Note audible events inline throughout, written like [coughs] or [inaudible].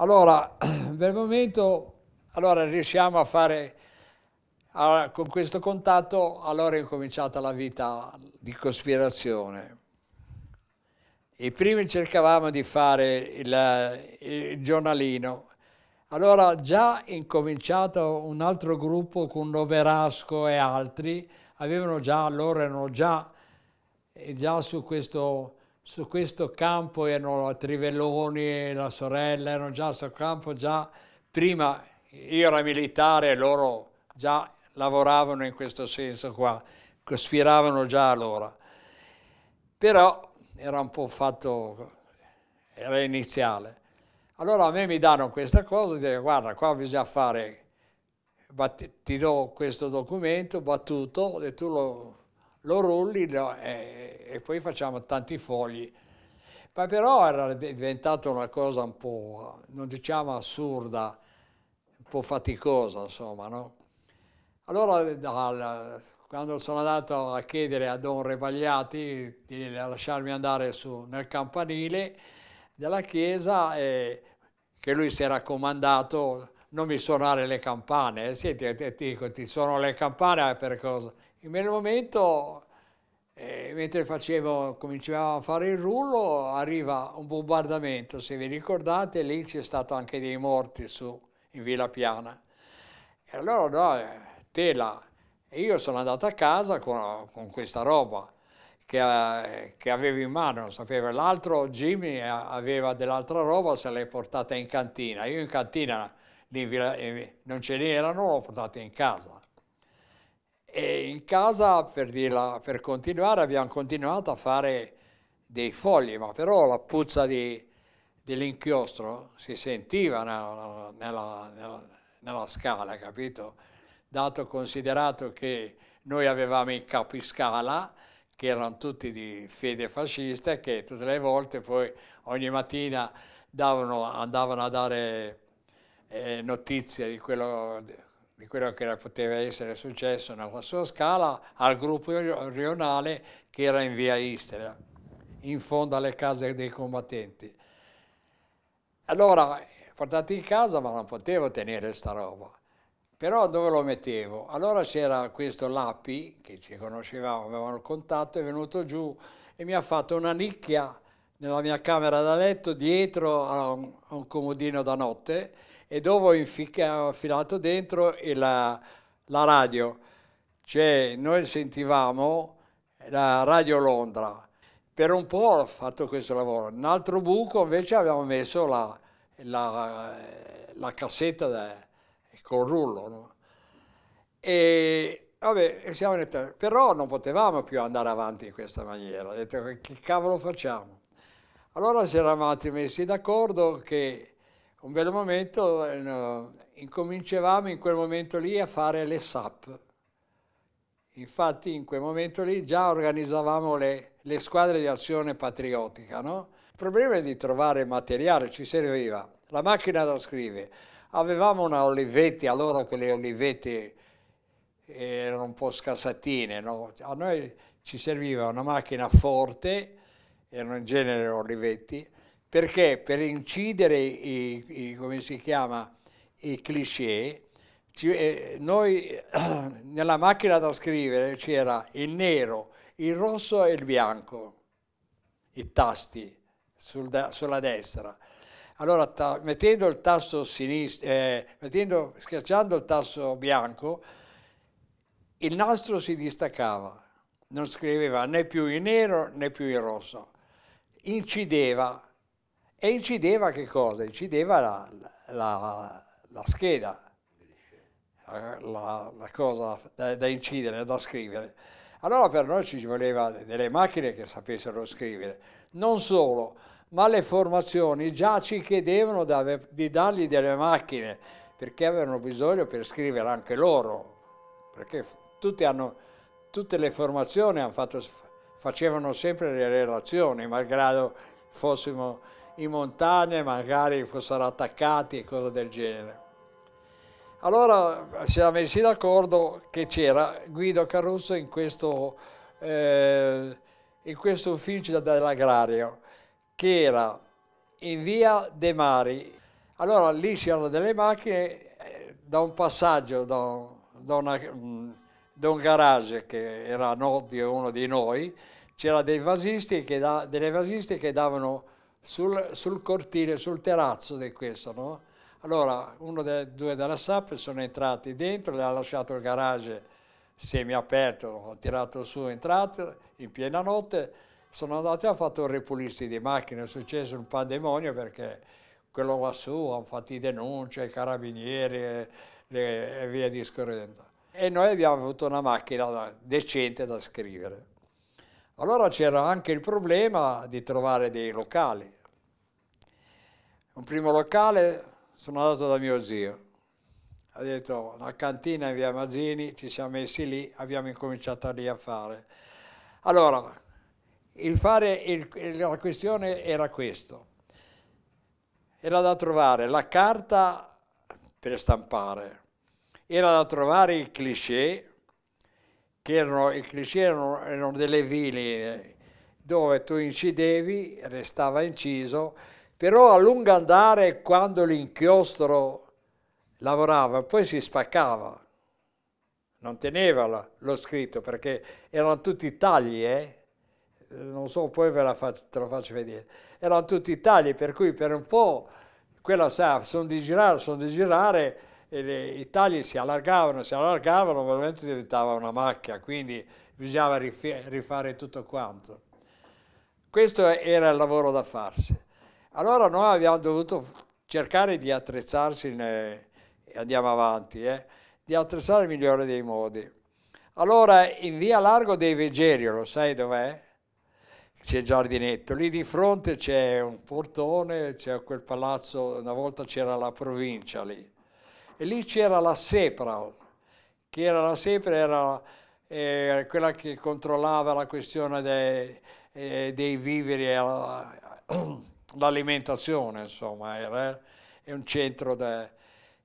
Allora, [clears throat] per il momento allora riusciamo a fare, allora, con questo contatto, allora è cominciata la vita di cospirazione. E prima cercavamo di fare il, il giornalino, allora già incominciato un altro gruppo con Noverasco e altri, avevano già, loro erano già, eh, già su questo su questo campo erano Trivelloni e la sorella, erano già sul campo già prima, io ero militare e loro già lavoravano in questo senso qua, cospiravano già allora. Però era un po' fatto, era iniziale. Allora a me mi danno questa cosa, dico guarda qua bisogna fare, ti do questo documento battuto e tu lo lo rulli lo, eh, e poi facciamo tanti fogli. Ma però era diventata una cosa un po', non diciamo assurda, un po' faticosa, insomma, no? Allora, dal, quando sono andato a chiedere a Don Rebagliati di lasciarmi andare su, nel campanile della chiesa, eh, che lui si era comandato non mi suonare le campane. Senti, ti dico, ti suono le campane eh, per cosa? In quel momento, eh, mentre facevo, cominciavamo a fare il rullo, arriva un bombardamento. Se vi ricordate, lì c'è stato anche dei morti su, in Villa Piana. E allora, no, eh, tela. E io sono andato a casa con, con questa roba che, eh, che, avevo in mano, non sapevo. L'altro Jimmy eh, aveva dell'altra roba, se l'è portata in cantina. Io in cantina non ce n'erano, l'ho portata in casa. E in casa, per, dirla, per continuare, abbiamo continuato a fare dei fogli, ma però la puzza di, dell'inchiostro si sentiva nella, nella, nella, nella, scala, capito? Dato considerato che noi avevamo i capi scala, che erano tutti di fede fascista, e che tutte le volte poi ogni mattina davano, andavano a dare eh, notizie di quello di quello che poteva essere successo nella sua scala al gruppo rionale che era in via Istria, in fondo alle case dei combattenti. Allora, portati in casa, ma non potevo tenere sta roba. Però dove lo mettevo? Allora c'era questo Lappi, che ci conoscevamo, avevamo il contatto, è venuto giù e mi ha fatto una nicchia nella mia camera da letto dietro a un, a un comodino da notte e dove ho, infilato dentro la, la, radio. Cioè noi sentivamo la Radio Londra. Per un po' ho fatto questo lavoro. Un altro buco invece abbiamo messo la, la, la cassetta da, col rullo. No? E vabbè, siamo in età. però non potevamo più andare avanti in questa maniera. Ho detto che cavolo facciamo? Allora si eravamo messi d'accordo che un bel momento eh, no, incominciavamo in quel momento lì a fare le SAP. Infatti in quel momento lì già organizzavamo le, le squadre di azione patriottica. No? Il problema è di trovare materiale, ci serviva. La macchina da scrivere. Avevamo una Olivetti, allora quelle Olivetti eh, erano un po' scassatine. No? A noi ci serviva una macchina forte, erano in genere Olivetti, perché per incidere i, i, come si chiama, i cliché, ci, eh, noi [clears throat] nella macchina da scrivere c'era il nero, il rosso e il bianco, i tasti sul da, sulla destra. Allora, ta, mettendo il tasto sinistro, eh, mettendo, schiacciando il tasto bianco, il nastro si distaccava, non scriveva né più il nero né più il rosso, incideva e incideva che cosa? Incideva la, la, la scheda, la, la cosa da, da, incidere, da scrivere. Allora per noi ci voleva delle macchine che sapessero scrivere. Non solo, ma le formazioni già ci chiedevano di dargli delle macchine perché avevano bisogno per scrivere anche loro, perché hanno, tutte le formazioni fatto, facevano sempre le relazioni, malgrado fossimo in montagna e magari fossero attaccati e cose del genere. Allora siamo messi d'accordo che c'era Guido Caruso in questo, eh, in questo ufficio dell'agrario che era in via De Mari. Allora lì c'erano delle macchine eh, da un passaggio, da un, da, una, mm, da un garage che era a nord di uno di noi, c'erano dei vasisti che, da, delle vasiste che davano sul, sul cortile, sul terrazzo di questo, no? Allora, uno dei due della SAP sono entrati dentro, le ha lasciato il garage semiaperto, ho tirato su, è entrato in piena notte, sono andati e a fatto un ripulisti di macchine, è successo un pandemonio perché quello lassù hanno fatto i denunce i carabinieri eh, e via discorrendo. E noi abbiamo avuto una macchina decente da scrivere. Allora c'era anche il problema di trovare dei locali. Un primo locale sono andato da mio zio. Ha detto una cantina in via Mazzini, ci siamo messi lì, abbiamo incominciato lì a fare. Allora, il fare il, la questione era questo. Era da trovare la carta per stampare, era da trovare il cliché che erano, ecclesie erano, erano delle vili eh, dove tu incidevi, restava inciso, però a lungo andare quando l'inchiostro lavorava poi si spaccava, non teneva lo scritto perché erano tutti tagli, eh? non so, poi ve la faccio, te lo faccio vedere, erano tutti tagli per cui per un po' quella sa, sono di girare, sono di girare, le, i tagli si allargavano, si allargavano, ovviamente diventava una macchia, quindi bisognava rifare tutto quanto. Questo era il lavoro da farsi. Allora noi abbiamo dovuto cercare di attrezzarsi, e andiamo avanti, eh, di attrezzare il migliore dei modi. Allora in via Largo dei Vegerio, lo sai dov'è? C'è il giardinetto, lì di fronte c'è un portone, c'è quel palazzo, una volta c'era la provincia lì e lì c'era la SEPRAL, che era la SEPRAL, era eh, quella che controllava la questione dei, eh, dei viveri e [clears throat] l'alimentazione, insomma, era eh, un centro de,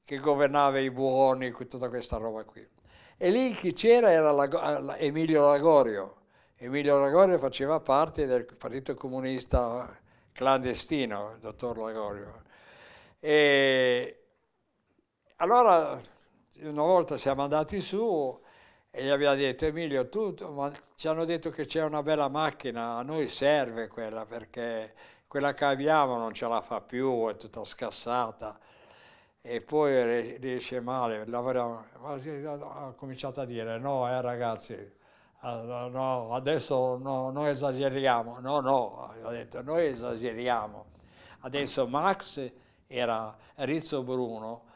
che governava i buoni, tutta questa roba qui. E lì chi c'era era eh, la, Emilio Lagorio. Emilio Lagorio faceva parte del Partito Comunista clandestino, il dottor Lagorio. E, allora una volta siamo andati su e gli abbiamo detto Emilio, tu, ma ci hanno detto che c'è una bella macchina, a noi serve quella perché quella che abbiamo non ce la fa più, è tutta scassata e poi riesce male. Lavoriamo. Ha cominciato a dire no, eh, ragazzi, no, adesso no, noi esageriamo. No, no, ha detto noi esageriamo. Adesso Max era Rizzo Bruno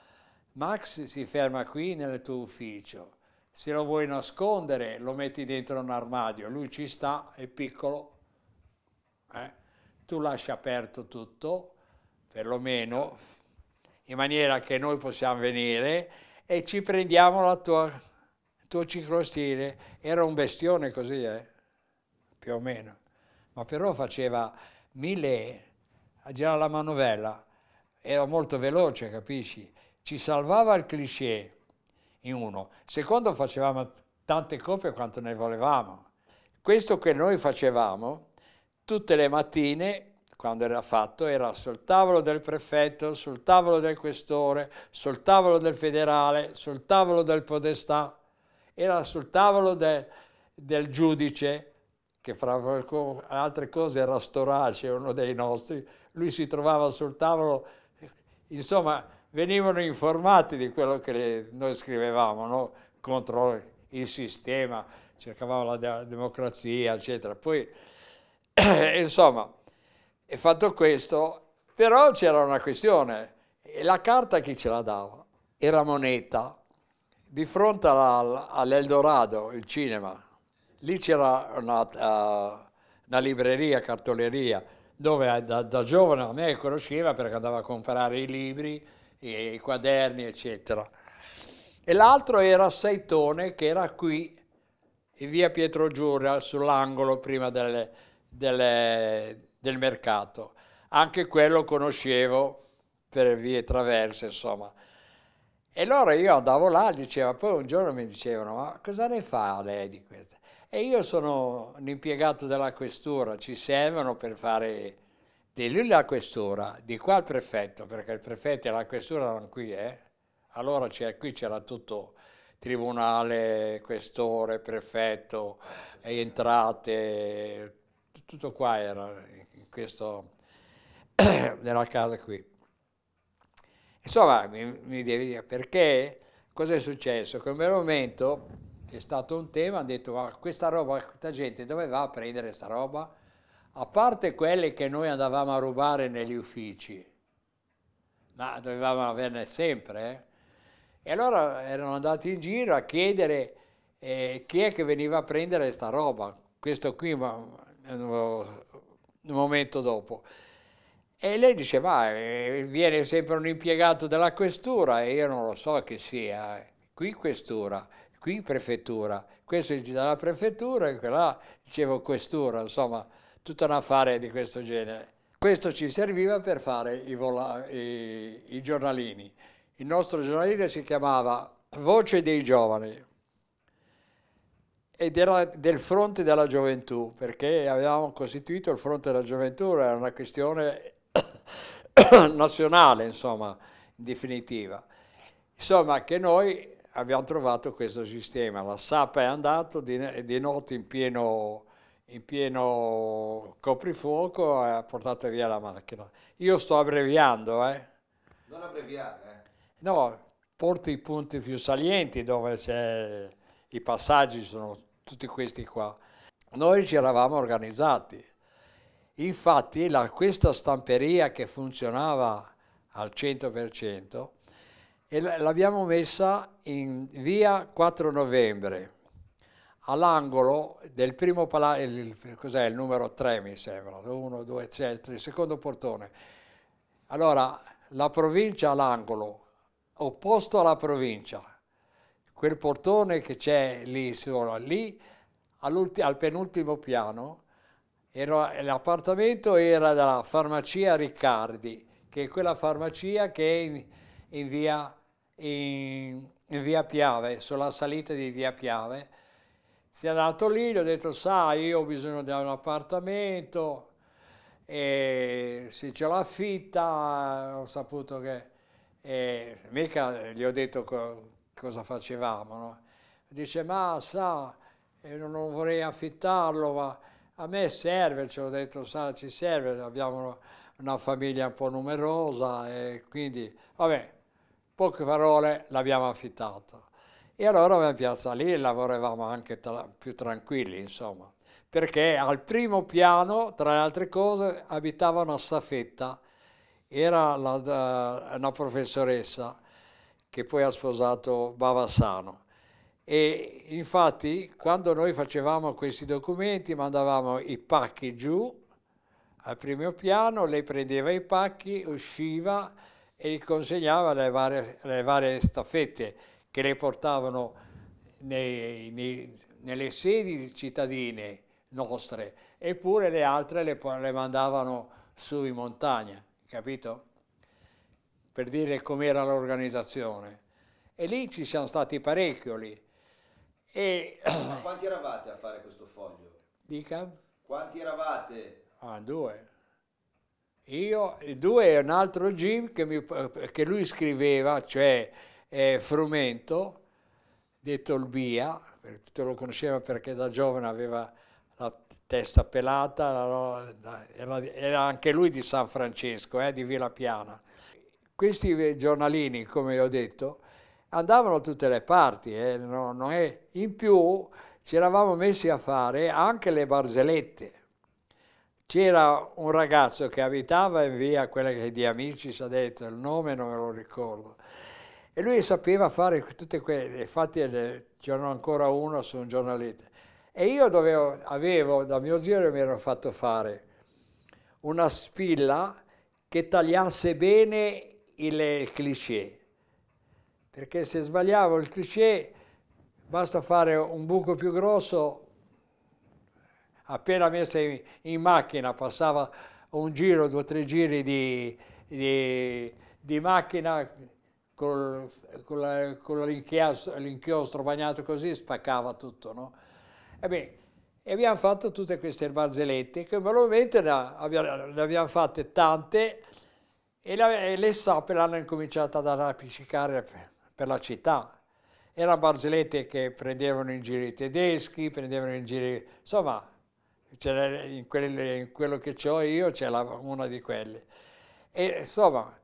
Max si ferma qui nel tuo ufficio. Se lo vuoi nascondere, lo metti dentro un armadio. Lui ci sta, è piccolo. Eh? Tu lasci aperto tutto, perlomeno, in maniera che noi possiamo venire e ci prendiamo la tua, il tuo ciclostile. Era un bestione così, eh? più o meno. Ma però faceva mille, a girare la manovella. Era molto veloce, capisci? ci salvava il cliché in uno. Secondo facevamo tante copie quanto ne volevamo. Questo che noi facevamo tutte le mattine, quando era fatto, era sul tavolo del prefetto, sul tavolo del questore, sul tavolo del federale, sul tavolo del podestà, era sul tavolo de, del giudice, che fra altre cose era Storace, uno dei nostri, lui si trovava sul tavolo, insomma venivano informati di quello che noi scrivevamo no? contro il sistema, cercavamo la democrazia, eccetera. Poi, [clears throat] insomma, è fatto questo, però c'era una questione, la carta chi ce la dava? Era Moneta, di fronte all'Eldorado, il cinema, lì c'era una, uh, una, libreria, cartoleria, dove da, da giovane a me conosceva perché andava a comprare i libri, i quaderni, eccetera. E l'altro era Saitone, che era qui, in via Pietro Giuria, sull'angolo prima delle, delle, del mercato. Anche quello conoscevo per vie traverse, insomma. E allora io andavo là, diceva, poi un giorno mi dicevano, ma cosa ne fa lei di questo? E io sono un impiegato della questura, ci servono per fare di lui la questura, di qua il prefetto, perché il prefetto e la questura erano qui, eh? allora qui c'era tutto tribunale, questore, prefetto, entrate, tutto qua era in questo, [coughs] nella casa qui. Insomma, mi, mi devi dire perché, cosa è successo? Che in quel momento c'è stato un tema, hanno detto ma questa roba, questa gente dove va a prendere questa roba? a parte quelle che noi andavamo a rubare negli uffici, ma dovevamo averne sempre, eh? e allora erano andati in giro a chiedere eh, chi è che veniva a prendere questa roba, questo qui ma, un momento dopo. E lei diceva, ah, eh, viene sempre un impiegato della questura, e io non lo so che sia, eh. qui questura, qui prefettura, questo è dalla prefettura, e là dicevo questura, insomma tutta un affare di questo genere. Questo ci serviva per fare i, i, i giornalini. Il nostro giornalino si chiamava Voce dei Giovani ed era del fronte della gioventù, perché avevamo costituito il fronte della gioventù, era una questione [coughs] nazionale, insomma, in definitiva. Insomma, che noi abbiamo trovato questo sistema, la SAP è andato di, di notte in pieno in pieno coprifuoco e ha portato via la macchina. Io sto abbreviando, eh. Non abbreviare, eh. No, porto i punti più salienti dove c'è i passaggi sono tutti questi qua. Noi ci eravamo organizzati. Infatti la, questa stamperia che funzionava al 100% e l'abbiamo messa in via 4 novembre all'angolo del primo palazzo, cos'è il numero 3 mi sembra, 1, 2, 3, il secondo portone. Allora, la provincia all'angolo, opposto alla provincia, quel portone che c'è lì, solo lì, al penultimo piano, l'appartamento era della farmacia Riccardi, che è quella farmacia che è in, in, via, in, in via Piave, sulla salita di via Piave, si è andato lì, gli ho detto, sai, io ho bisogno di un appartamento, e se ce l'ho affitta, ho saputo che... E mica gli ho detto co cosa facevamo, no? Dice, ma sa, eh, non vorrei affittarlo, ma a me serve, ci ho detto, sa, ci serve, abbiamo una famiglia un po' numerosa, e quindi, vabbè, poche parole l'abbiamo affittato. E allora in piazza lì lavoravamo anche tra più tranquilli, insomma, perché al primo piano, tra le altre cose, abitava una staffetta, era la, eh, una professoressa che poi ha sposato Bavassano. E infatti quando noi facevamo questi documenti mandavamo i pacchi giù al primo piano, lei prendeva i pacchi, usciva e li consegnava alle varie, alle varie staffette che le portavano nei, nei, nelle sedi cittadine nostre, eppure le altre le, le mandavano su in montagna, capito? Per dire com'era l'organizzazione. E lì ci siamo stati parecchio lì. E... Ma quanti eravate a fare questo foglio? Dica? Quanti eravate? Ah, due. Io, due e un altro Jim che, mi, che lui scriveva, cioè eh, Frumento, detto il Bia, tutti lo conosceva perché da giovane aveva la testa pelata, era anche lui di San Francesco, eh, di Villa Piana. Questi giornalini, come ho detto, andavano da tutte le parti, eh, no, no è... in più ci eravamo messi a fare anche le barzellette. C'era un ragazzo che abitava in via, quella che di Amici si ha detto, il nome non me lo ricordo, e lui sapeva fare tutte quelle, infatti eh, c'erano ancora uno su un giornaletto. E io dovevo, avevo, da mio zio mi ero fatto fare una spilla che tagliasse bene il, il cliché. Perché se sbagliavo il cliché basta fare un buco più grosso, appena messa in, in macchina passava un giro, due o tre giri di, di, di macchina con, con l'inchiostro bagnato così spaccava tutto, no? E, eh e abbiamo fatto tutte queste barzellette, che probabilmente ne abbiamo, ne abbiamo fatte tante e, la, e le sape l'hanno incominciata ad appiccicare per, la città. Erano barzellette che prendevano in giro i tedeschi, prendevano in giro... Insomma, in, quelle, in, quello che ho io c'era una di quelle. E insomma,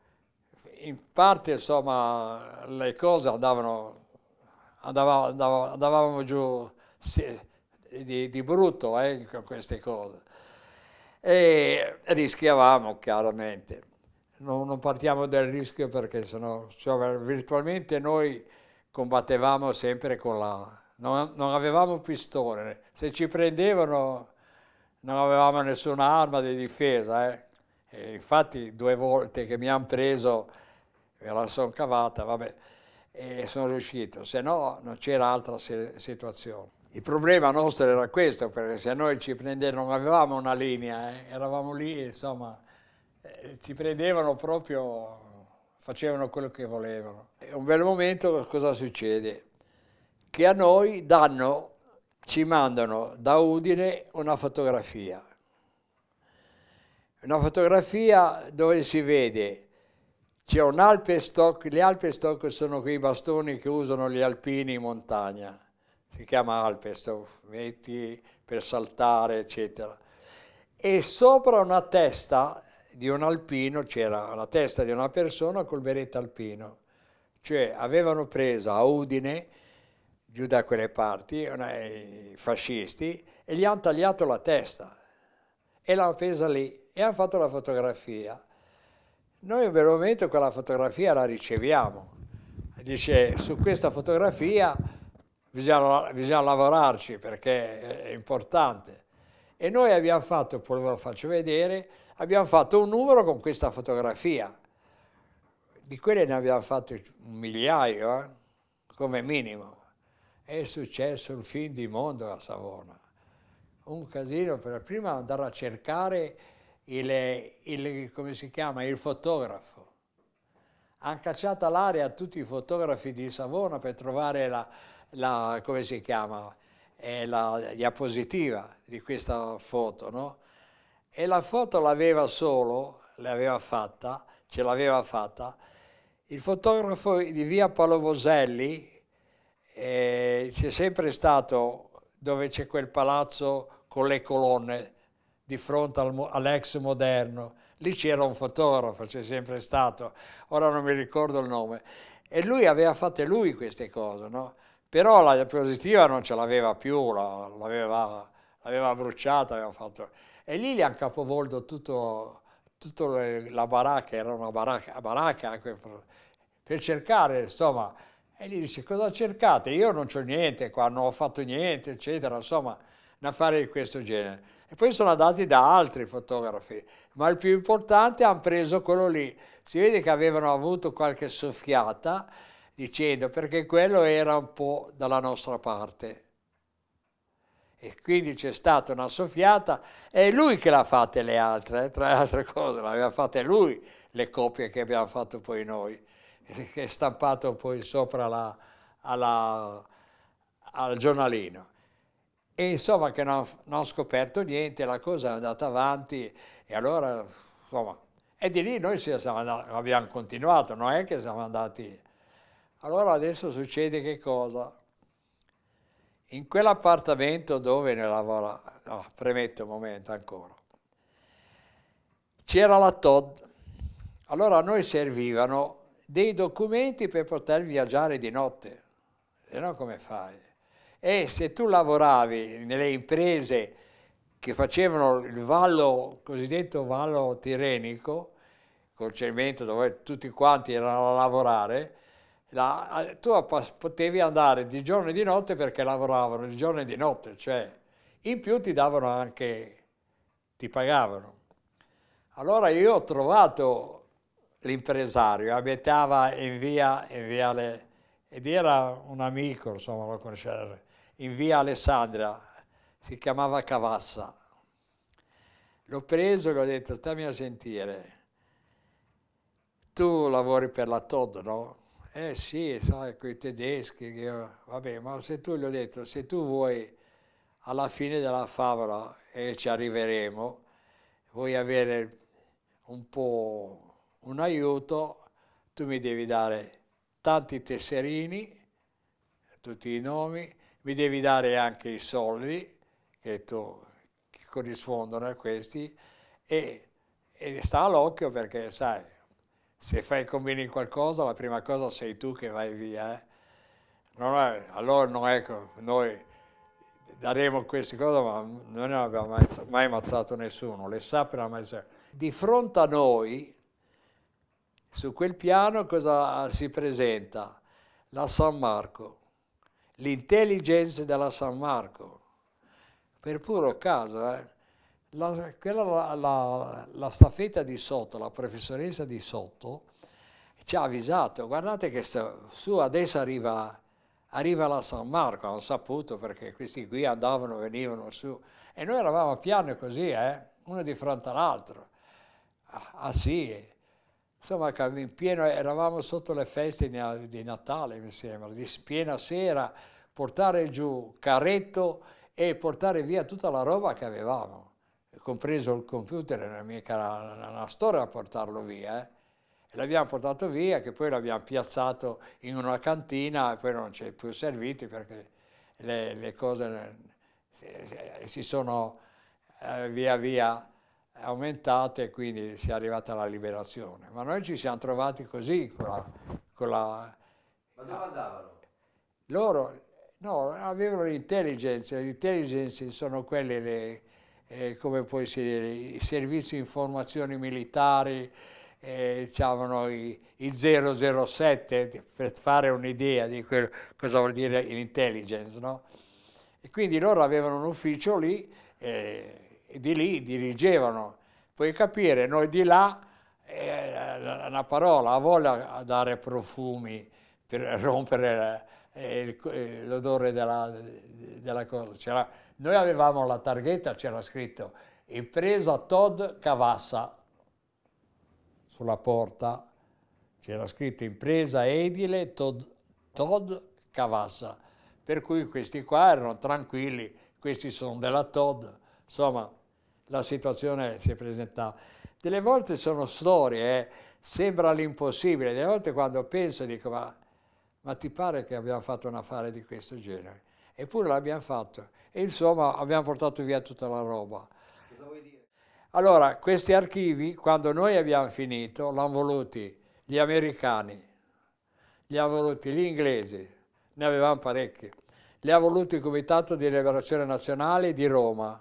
in parte insomma le cose andavano, andavamo, andavamo, andavamo giù sì, di, di, brutto eh, con queste cose e rischiavamo chiaramente. Non, non partiamo del rischio perché sennò cioè, virtualmente noi combattevamo sempre con la... Non, non avevamo pistole se ci prendevano non avevamo nessuna arma di difesa. Eh. infatti due volte che mi hanno preso me la sono cavata, vabbè, e sono riuscito, se no non c'era altra situazione. Il problema nostro era questo, perché se noi ci prendevano, non avevamo una linea, eh, eravamo lì, insomma, eh, ci prendevano proprio, facevano quello che volevano. E un bel momento cosa succede? Che a noi danno, ci mandano da Udine una fotografia. Una fotografia dove si vede c'è un alpestock, gli alpestock sono quei bastoni che usano gli alpini in montagna, si chiama alpestock, metti per saltare, eccetera. E sopra una testa di un alpino c'era la testa di una persona col berretto alpino, cioè avevano preso a Udine, giù da quelle parti, una, i fascisti, e gli hanno tagliato la testa e l'hanno presa lì e hanno fatto la fotografia. Noi veramente quella fotografia la riceviamo. Dice su questa fotografia bisogna, bisogna lavorarci perché è importante. E noi abbiamo fatto, poi ve lo faccio vedere, abbiamo fatto un numero con questa fotografia. Di quelle ne abbiamo fatte un migliaio, eh? come minimo. È successo il film di mondo a Savona. Un casino per prima andare a cercare il, il, come si chiama, il fotografo. Hanno cacciato all'aria tutti i fotografi di Savona per trovare la, la come si chiama, eh, la diapositiva di questa foto, no? E la foto l'aveva solo, l'aveva fatta, ce l'aveva fatta, il fotografo di via Palovoselli, eh, c'è sempre stato dove c'è quel palazzo con le colonne, di fronte al, all'ex moderno. Lì c'era un fotografo, c'è sempre stato, ora non mi ricordo il nome. E lui aveva fatto lui queste cose, no? Però la diapositiva non ce l'aveva più, la, l'aveva, l'aveva bruciata, aveva fatto... E lì gli hanno capovolto tutto, tutto le, la baracca, era una baracca, baracca anche per, per cercare, insomma... E gli dice, cosa cercate? Io non c'ho niente qua, non ho fatto niente, eccetera, insomma un affare di questo genere. E poi sono andati da altri fotografi, ma il più importante hanno preso quello lì. Si vede che avevano avuto qualche soffiata dicendo perché quello era un po' dalla nostra parte. E quindi c'è stata una soffiata, è lui che l'ha fatta le altre, eh? tra le altre cose, l'aveva fatta lui le copie che abbiamo fatto poi noi, che è stampato poi sopra la, alla, al giornalino. E insomma che non, non ho scoperto niente, la cosa è andata avanti e allora insomma... E di lì noi andati, abbiamo continuato, non è che siamo andati... Allora adesso succede che cosa? In quell'appartamento dove ne lavora... No, premetto un momento ancora. C'era la Todd. Allora a noi servivano dei documenti per poter viaggiare di notte. Se no come fai? E se tu lavoravi nelle imprese che facevano il vallo, cosiddetto vallo tirenico, col cemento dove tutti quanti erano a lavorare, la, tu potevi andare di giorno e di notte perché lavoravano di giorno e di notte, cioè in più ti davano anche, ti pagavano. Allora io ho trovato l'impresario, abitava in via, in via Le, ed era un amico, insomma, lo conosceva in via Alessandra, si chiamava Cavassa. L'ho preso e gli ho detto, stammi a sentire, tu lavori per la Todd, no? Eh sì, sai, con i tedeschi, io, vabbè, ma se tu, gli ho detto, se tu vuoi alla fine della favola, e ci arriveremo, vuoi avere un po' un aiuto, tu mi devi dare tanti tesserini, tutti i nomi, mi devi dare anche i soldi che, tu, che corrispondono a questi e, e sta all'occhio perché sai, se fai combini qualcosa la prima cosa sei tu che vai via. Eh? Non è, allora non è, noi daremo queste cose ma noi non abbiamo mai, mai ammazzato nessuno, le sappia mai serve. Di fronte a noi, su quel piano cosa si presenta? La San Marco l'intelligence della San Marco. Per puro caso, eh, la, quella, la, la, la staffetta di Sotto, la professoressa di Sotto, ci ha avvisato, guardate che su adesso arriva, arriva la San Marco, hanno saputo perché questi qui andavano, venivano su, e noi eravamo a piano così, eh, uno di fronte all'altro. Ah, ah sì, Insomma, in pieno, eravamo sotto le feste di Natale, mi sembra, di piena sera, portare giù carretto e portare via tutta la roba che avevamo, compreso il computer, era mica una, una storia a portarlo via. Eh. L'abbiamo portato via, che poi l'abbiamo piazzato in una cantina e poi non ci è più servito perché le, le cose eh, si, si sono eh, via via aumentate e quindi si è arrivata alla liberazione. Ma noi ci siamo trovati così con la... Con la Ma dove andavano? Loro no, avevano l'intelligence, l'intelligence sono quelle le, eh, come puoi dire, i servizi di informazioni militari, eh, diciamo, i, i, 007, per fare un'idea di quello, cosa vuol dire l'intelligence, no? E quindi loro avevano un ufficio lì, eh, di lì dirigevano. Puoi capire, noi di là, eh, una parola, ha voglia a dare profumi per rompere eh, eh l'odore della, della, cosa. noi avevamo la targhetta, c'era scritto impresa Todd Cavassa sulla porta, c'era scritto impresa edile Todd, Todd Cavassa, per cui questi qua erano tranquilli, questi sono della Todd, insomma la situazione si è presentata. Delle volte sono storie, eh, sembra l'impossibile, delle volte quando penso dico ma, ma ti pare che abbiamo fatto un affare di questo genere? Eppure l'abbiamo fatto e insomma abbiamo portato via tutta la roba. Cosa vuoi dire? Allora, questi archivi, quando noi abbiamo finito, l'hanno voluti gli americani, li hanno voluti gli inglesi, ne avevamo parecchi, li ha voluti il Comitato di Liberazione Nazionale di Roma,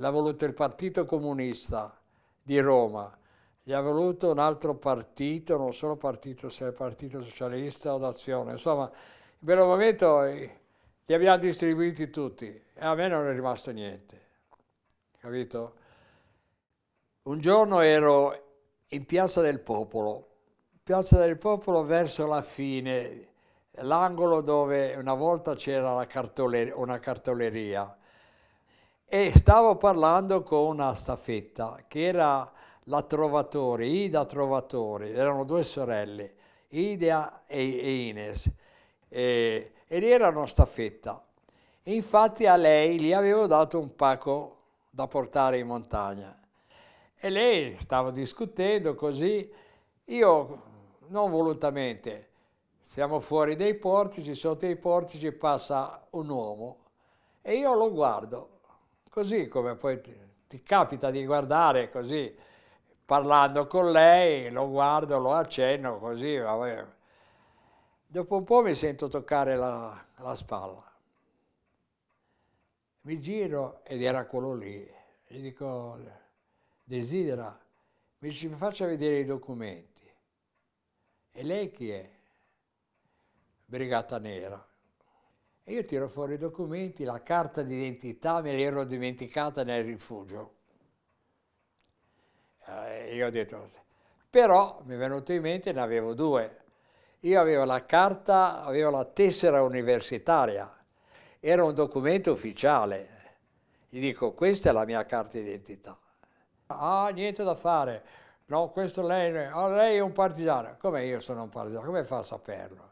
l'ha voluto il Partito Comunista di Roma, gli ha voluto un altro partito, non solo partito, se è il Partito Socialista o d'Azione, insomma, in quel momento eh, li abbiamo distribuiti tutti e a me non è rimasto niente, capito? Un giorno ero in Piazza del Popolo, Piazza del Popolo verso la fine, l'angolo dove una volta c'era una cartoleria, e stavo parlando con una staffetta che era la Trovatore, Ida Trovatore, erano due sorelle, Ida e, Ines, e, e lì era una staffetta. infatti a lei gli avevo dato un pacco da portare in montagna. E lei stava discutendo così, io non volutamente, siamo fuori dei portici, sotto i portici passa un uomo e io lo guardo così come poi ti, ti capita di guardare così, parlando con lei, lo guardo, lo accenno, così, vabbè. Dopo un po' mi sento toccare la, la spalla. Mi giro ed era quello lì. Gli dico, desidera, mi dice, mi faccia vedere i documenti. E lei chi è? Brigata Nera. E io tiro fuori i documenti, la carta d'identità me l'ero dimenticata nel rifugio. Eh, io ho detto, però mi è venuto in mente, ne avevo due. Io avevo la carta, avevo la tessera universitaria, era un documento ufficiale. Gli dico, questa è la mia carta d'identità. Ah, niente da fare, no, questo lei, oh, lei è un partigiano. Come io sono un partigiano, come fa a saperlo?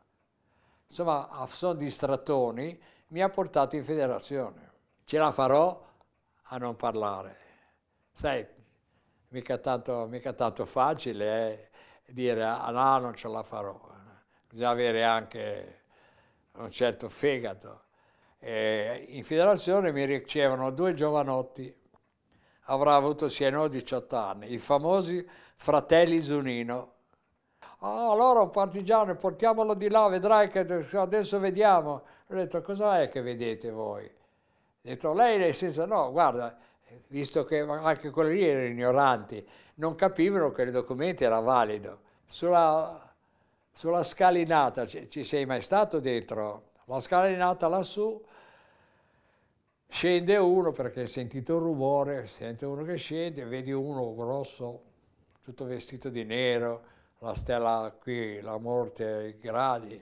Insomma, sono distrattoni, mi ha portato in federazione. Ce la farò a non parlare. Sai, mica tanto, mica tanto facile eh, dire ah no, non ce la farò. Bisogna avere anche un certo fegato. E in federazione mi ricevono due giovanotti, avrà avuto sì no 18 anni, i famosi fratelli Zunino ah, allora un partigiano, portiamolo di là, vedrai che adesso vediamo. Ho detto, cosa è che vedete voi? Ho detto, lei nel senso, no, guarda, visto che anche quelli lì erano ignoranti, non capivano che il documento era valido. Sulla, sulla scalinata, ci, ci sei mai stato dentro? La scalinata lassù, scende uno perché hai sentito un rumore, sente uno che scende, vedi uno grosso, tutto vestito di nero, la stella qui, la morte, i gradi,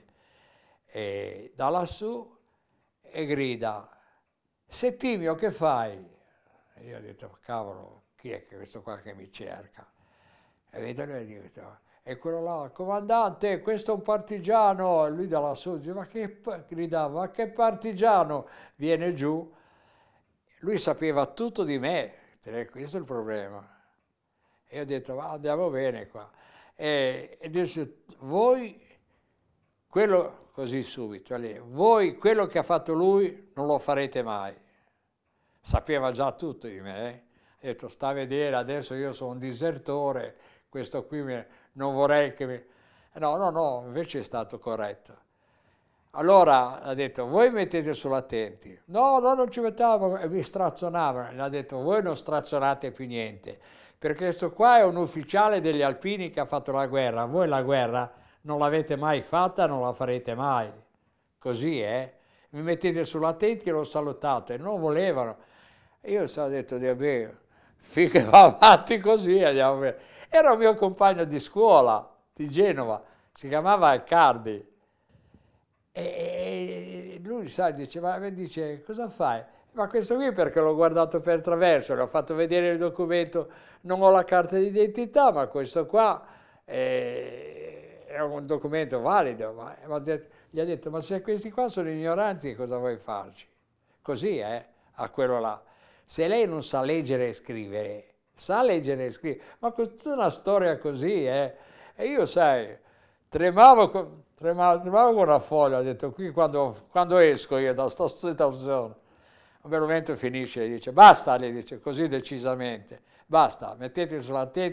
e da lassù e grida, Settimio che fai? E io ho detto, cavolo, chi è questo qua che mi cerca? E vedo lui e dico, e quello là, comandante, questo è un partigiano, e lui da lassù dice, ma che, gridava, ma che partigiano? Viene giù, lui sapeva tutto di me, questo è il problema. E ho detto, ma andiamo bene qua e, e disse, voi quello, così subito, voi quello che ha fatto lui non lo farete mai. Sapeva già tutto di me, eh? ha detto sta a vedere, adesso io sono un disertore, questo qui mi, non vorrei che mi... No, no, no, invece è stato corretto. Allora ha detto, voi mettete solo attenti No, no, non ci mettavamo, e mi strazionavano E ha detto, voi non strazionate più niente perché questo qua è un ufficiale degli alpini che ha fatto la guerra, voi la guerra non l'avete mai fatta, non la farete mai, così eh, mi mettete sulla tenti e lo salutate, non volevano, io sono detto di me, finché va avanti così andiamo bene, era un mio compagno di scuola di Genova, si chiamava Cardi, e lui sa, diceva, dice, cosa fai? ma questo qui perché l'ho guardato per traverso, le ho fatto vedere il documento, non ho la carta d'identità, ma questo qua è, è un documento valido. Ma, ma detto, gli ha detto, ma se questi qua sono ignoranti, cosa vuoi farci? Così, eh, a quello là. Se lei non sa leggere e scrivere, sa leggere e scrivere, ma questa è una storia così, eh. E io, sai, tremavo con, tremavo, tremavo con una foglia, ho detto, qui quando, quando esco io da questa situazione, un momento finisce, e dice basta, le dice così decisamente, basta, mettete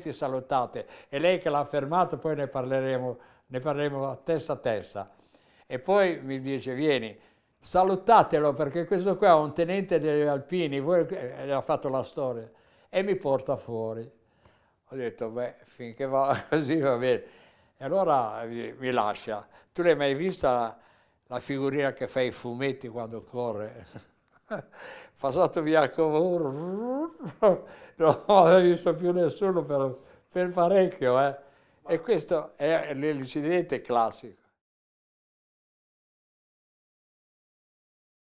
e salutate. E lei che l'ha fermato, poi ne parleremo, ne parleremo a testa a testa. E poi mi dice vieni, salutatelo perché questo qua è un tenente degli alpini, voi, e ha fatto la storia, e mi porta fuori. Ho detto, beh, finché va [laughs] così va bene. E allora mi lascia. Tu l'hai mai vista la figurina che fa i fumetti quando corre? [laughs] passato [laughs] via come [laughs] non ho visto più nessuno per, per parecchio. Eh. E questo è l'incidente classico.